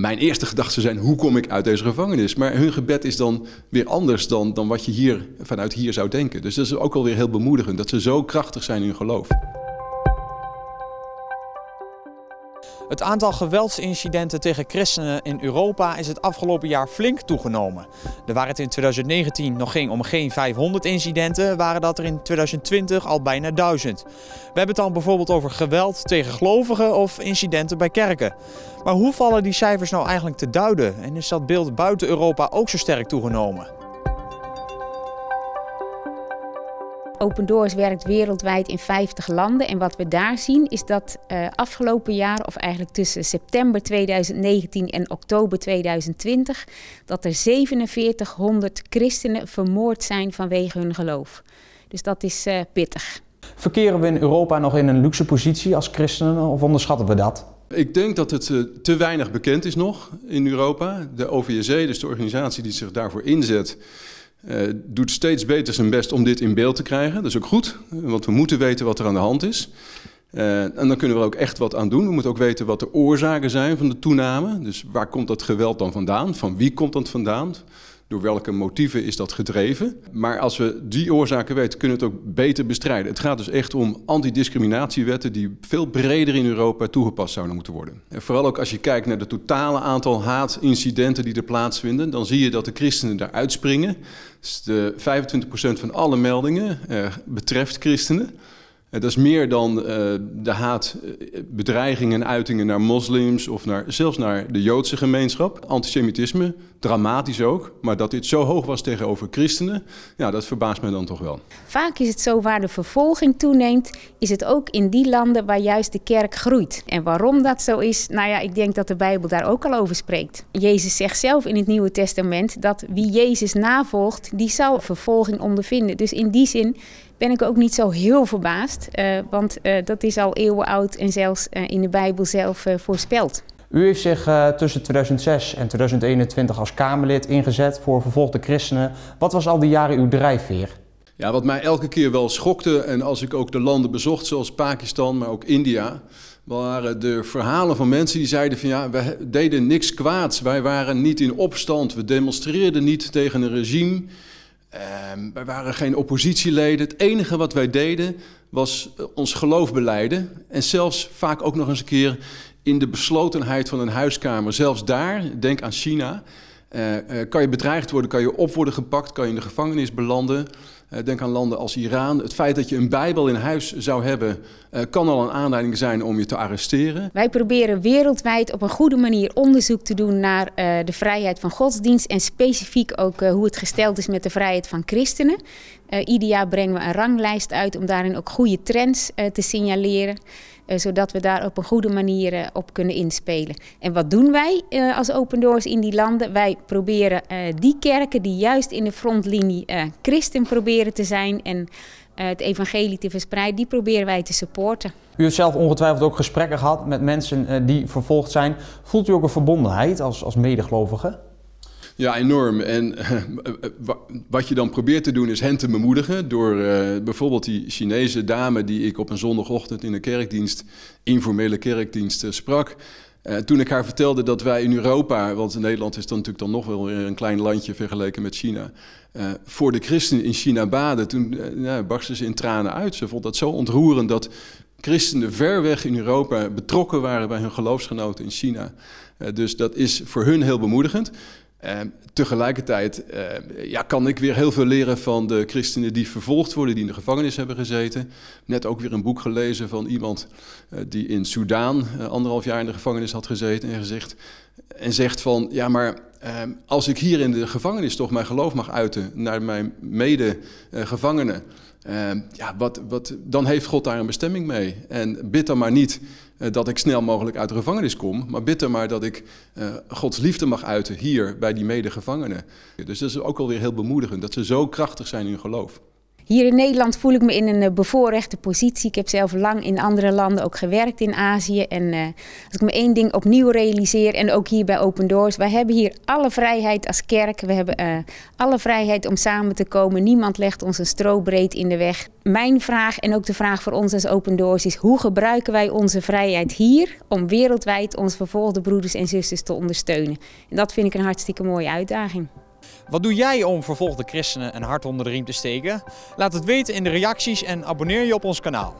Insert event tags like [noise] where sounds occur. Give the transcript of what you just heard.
mijn eerste gedachten zijn: hoe kom ik uit deze gevangenis? Maar hun gebed is dan weer anders dan, dan wat je hier vanuit hier zou denken. Dus dat is ook alweer heel bemoedigend dat ze zo krachtig zijn in hun geloof. Het aantal geweldsincidenten tegen christenen in Europa is het afgelopen jaar flink toegenomen. Er waren het in 2019 nog ging om geen 500 incidenten, waren dat er in 2020 al bijna 1000. We hebben het dan bijvoorbeeld over geweld tegen gelovigen of incidenten bij kerken. Maar hoe vallen die cijfers nou eigenlijk te duiden en is dat beeld buiten Europa ook zo sterk toegenomen? Open Doors werkt wereldwijd in 50 landen. En wat we daar zien is dat eh, afgelopen jaar, of eigenlijk tussen september 2019 en oktober 2020, dat er 4700 christenen vermoord zijn vanwege hun geloof. Dus dat is eh, pittig. Verkeren we in Europa nog in een luxe positie als christenen of onderschatten we dat? Ik denk dat het eh, te weinig bekend is nog in Europa. De OVSE, dus de organisatie die zich daarvoor inzet, uh, doet steeds beter zijn best om dit in beeld te krijgen. Dat is ook goed, want we moeten weten wat er aan de hand is. Eh, en dan kunnen we er ook echt wat aan doen. We moeten ook weten wat de oorzaken zijn van de toename. Dus waar komt dat geweld dan vandaan? Van wie komt dat vandaan? door welke motieven is dat gedreven. Maar als we die oorzaken weten, kunnen we het ook beter bestrijden. Het gaat dus echt om antidiscriminatiewetten die veel breder in Europa toegepast zouden moeten worden. En vooral ook als je kijkt naar het totale aantal haatincidenten die er plaatsvinden, dan zie je dat de christenen daar uitspringen. Dus de 25% van alle meldingen eh, betreft christenen dat is meer dan eh, de haat, eh, bedreigingen en uitingen naar moslims of naar, zelfs naar de Joodse gemeenschap. Antisemitisme, dramatisch ook, maar dat dit zo hoog was tegenover christenen, ja, dat verbaast mij dan toch wel. Vaak is het zo waar de vervolging toeneemt, is het ook in die landen waar juist de kerk groeit. En waarom dat zo is, nou ja, ik denk dat de Bijbel daar ook al over spreekt. Jezus zegt zelf in het Nieuwe Testament dat wie Jezus navolgt, die zal vervolging ondervinden. Dus in die zin ben ik ook niet zo heel verbaasd. Eh, want eh, dat is al eeuwen oud en zelfs eh, in de Bijbel zelf voorspeld. U heeft zich tussen 2006 en 2021 als Kamerlid ingezet voor vervolgde christenen. Wat was al die jaren uw drijfveer? Ja, wat mij elke keer wel schokte, en als ik ook de landen bezocht, zoals Pakistan, maar ook India, waren de verhalen van mensen die zeiden van ja, we deden niks kwaads, wij waren niet in opstand, we demonstreerden niet tegen een regime. Um, wij waren geen oppositieleden. Het enige wat wij deden was eh, ons geloof beleiden. En zelfs vaak ook nog eens een keer in de beslotenheid van een huiskamer. Zelfs daar, denk aan China, eh, eh, kan je bedreigd worden, kan je op worden gepakt, kan je in de gevangenis belanden. Eh, denk aan landen als Iran. Het feit dat je een Bijbel in huis zou hebben, kan al een aanleiding zijn om je te arresteren. Wij proberen wereldwijd op een goede manier onderzoek te doen naar de vrijheid van godsdienst en specifiek ook hoe het gesteld is met de vrijheid van christenen. Uh, jaar brengen we een ranglijst uit om daarin ook goede trends eh, te signaleren. Eh, zodat we daar op een goede manier op kunnen inspelen. En wat doen wij als Open Doors in die landen? Wij proberen die kerken die juist in de frontlinie christen proberen te zijn en het evangelie te verspreiden, die proberen wij te supporten. U heeft zelf ongetwijfeld ook gesprekken gehad met mensen die vervolgd zijn. Voelt u ook een verbondenheid als, als medegelovige? Ja, enorm. En [laughs] eh, wat je dan probeert te doen is hen te bemoedigen door eh, bijvoorbeeld die Chinese dame die ik op een zondagochtend in een kerkdienst, informele kerkdienst, eh, sprak. toen ik haar vertelde dat wij in Europa, want Nederland is dan natuurlijk dan nog wel weer een klein landje vergeleken met China, voor de christenen in China baden, toen ja, barstte ze in tranen uit. Ze vond dat zo ontroerend dat christenen ver weg in Europa betrokken waren bij hun geloofsgenoten in China. dus dat is voor hun heel bemoedigend. En ehm, tegelijkertijd ehm, ja, kan ik weer heel veel leren van de christenen die vervolgd worden, die in de gevangenis hebben gezeten. Net ook weer een boek gelezen van iemand eh, die in Soudaan eh, anderhalf jaar in de gevangenis had gezeten en, gezegd, en zegt van ja, maar Ehm, als ik hier in de gevangenis toch mijn geloof mag uiten naar mijn medegevangenen, ehm, ja, wat, wat, dan heeft God daar een bestemming mee. En bid dan maar niet eh, dat ik snel mogelijk uit de gevangenis kom, maar bid dan maar dat ik eh, Gods liefde mag uiten hier bij die medegevangenen. Dus dat is ook alweer heel bemoedigend, dat ze zo krachtig zijn in hun geloof. Hier in Nederland voel ik me in een eh, bevoorrechte positie. Ik heb zelf lang in andere landen ook gewerkt in Azië. En uh, als ik me één ding opnieuw realiseer, en ook hier bij Open Doors, wij hebben hier alle vrijheid als kerk. We hebben eh, alle vrijheid om samen te komen. Niemand legt ons een strobreed in de weg. Mijn vraag en ook de vraag voor ons als Open Doors is: hoe gebruiken wij onze vrijheid hier om wereldwijd onze vervolgde broeders en zusters te ondersteunen? En dat vind ik een hartstikke mooie uitdaging. Wat doe jij om vervolgde christenen een hart onder de riem te steken? Laat het weten in de reacties en abonneer je op ons kanaal.